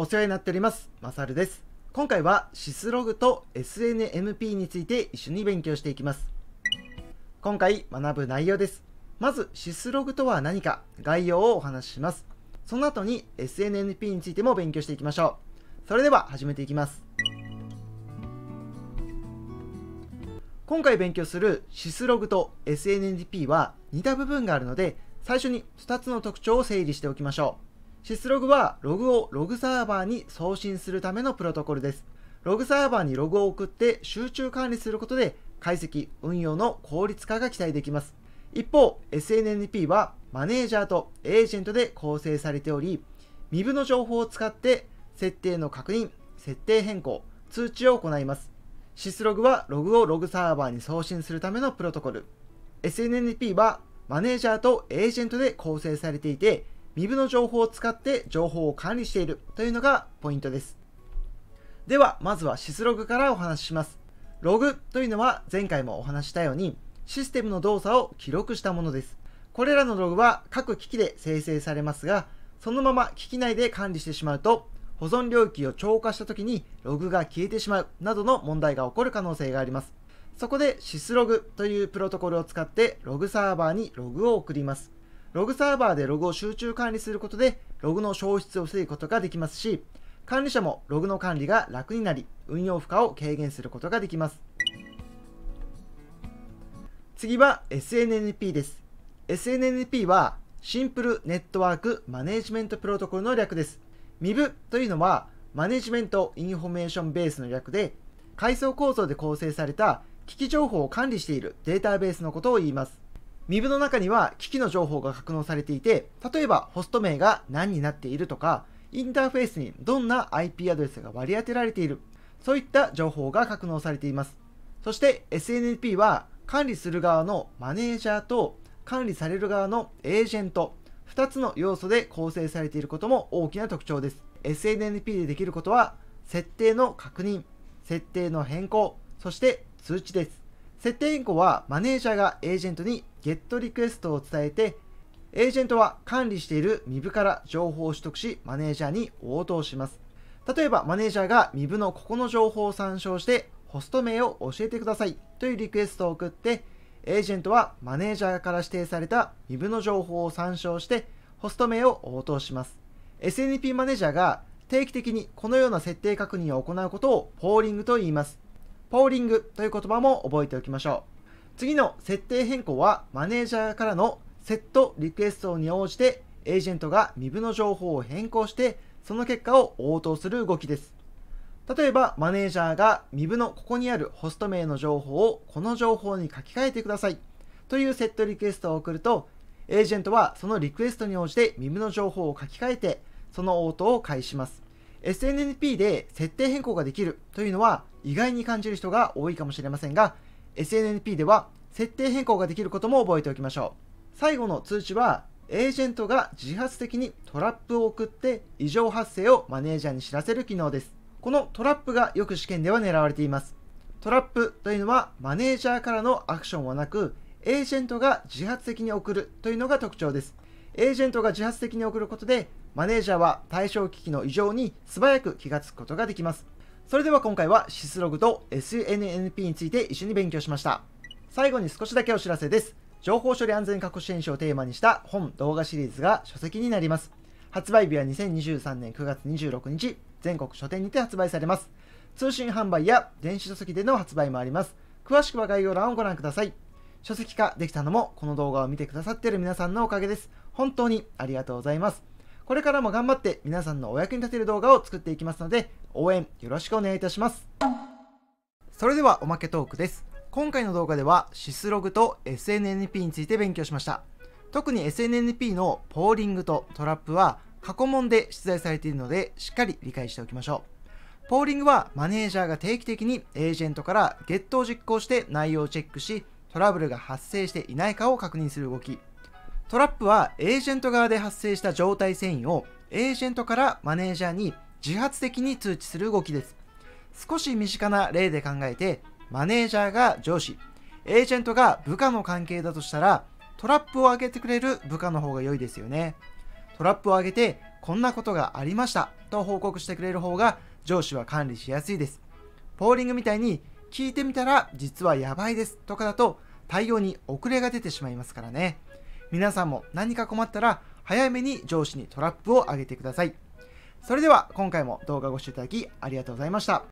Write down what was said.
お世話になっております。まさるです。今回はシスログと SNMP について一緒に勉強していきます。今回学ぶ内容です。まずシスログとは何か概要をお話しします。その後に SNNP についても勉強していきましょう。それでは始めていきます。今回勉強するシスログと SNNP は似た部分があるので最初に2つの特徴を整理しておきましょう。シスログはログをログサーバーに送信するためのプロトコルです。ログサーバーにログを送って集中管理することで解析、運用の効率化が期待できます。一方、SNNP はマネージャーとエージェントで構成されており、MIB の情報を使って設定の確認、設定変更、通知を行います。シスログはログをログサーバーに送信するためのプロトコル。SNNP はマネージャーとエージェントで構成されていて、w e の情報を使って情報を管理しているというのがポイントです。では、まずはシスログからお話しします。ログというのは前回もお話したようにシステムの動作を記録したものです。これらのログは各機器で生成されますが、そのまま機器内で管理してしまうと保存領域を超過した時にログが消えてしまうなどの問題が起こる可能性があります。そこでシスログというプロトコルを使ってログサーバーにログを送ります。ログサーバーでログを集中管理することで、ログの消失を防ぐことができますし、管理者もログの管理が楽になり、運用負荷を軽減することができます。次は SNNP です。SNNP はシンプルネットワークマネジメントプロトコルの略です。MIB というのはマネジメントインフォメーションベースの略で、階層構造で構成された機器情報を管理しているデータベースのことを言います。MIB の中には機器の情報が格納されていて、例えばホスト名が何になっているとか、インターフェースにどんな IP アドレスが割り当てられている、そういった情報が格納されています。そして s n p は管理する側のマネージャーと管理される側のエージェント、2つの要素で構成されていることも大きな特徴です。s n n p でできることは、設定の確認、設定の変更、そして通知です。設定変更はマネージャーがエージェントにゲットリクエストを伝えて、エージェントは管理している m i b から情報を取得し、マネージャーに応答します。例えば、マネージャーが m i b のここの情報を参照して、ホスト名を教えてくださいというリクエストを送って、エージェントはマネージャーから指定された m i b の情報を参照して、ホスト名を応答します。SNP マネージャーが定期的にこのような設定確認を行うことをポーリングと言います。ポーリングという言葉も覚えておきましょう。次の設定変更は、マネージャーからのセットリクエストに応じて、エージェントが m i の情報を変更して、その結果を応答する動きです。例えば、マネージャーが m i のここにあるホスト名の情報をこの情報に書き換えてくださいというセットリクエストを送ると、エージェントはそのリクエストに応じて m i の情報を書き換えて、その応答を返します。SNNP で設定変更ができるというのは、意外に感じる人が多いかもしれませんが SNNP では設定変更ができることも覚えておきましょう最後の通知はエージェントが自発的にトラップを送って異常発生をマネージャーに知らせる機能ですこのトラップがよく試験では狙われていますトラップというのはマネージャーからのアクションはなくエージェントが自発的に送るというのが特徴ですエージェントが自発的に送ることでマネージャーは対象機器の異常に素早く気がつくことができますそれでは今回はシスログと SNNP について一緒に勉強しました。最後に少しだけお知らせです。情報処理安全確保支援書をテーマにした本・動画シリーズが書籍になります。発売日は2023年9月26日、全国書店にて発売されます。通信販売や電子書籍での発売もあります。詳しくは概要欄をご覧ください。書籍化できたのもこの動画を見てくださっている皆さんのおかげです。本当にありがとうございます。これからも頑張って皆さんのお役に立てる動画を作っていきますので、応援よろしくお願いいたします。それではおまけトークです。今回の動画ではシスログと SNNP について勉強しました。特に SNNP のポーリングとトラップは過去問で出題されているのでしっかり理解しておきましょう。ポーリングはマネージャーが定期的にエージェントからゲットを実行して内容をチェックしトラブルが発生していないかを確認する動き。トラップはエージェント側で発生した状態遷移をエージェントからマネージャーに自発的に通知する動きです少し身近な例で考えてマネージャーが上司エージェントが部下の関係だとしたらトラップを上げてくれる部下の方が良いですよねトラップを上げてこんなことがありましたと報告してくれる方が上司は管理しやすいですポーリングみたいに聞いてみたら実はやばいですとかだと対応に遅れが出てしまいますからね皆さんも何か困ったら早めに上司にトラップをあげてください。それでは今回も動画をご視聴いただきありがとうございました。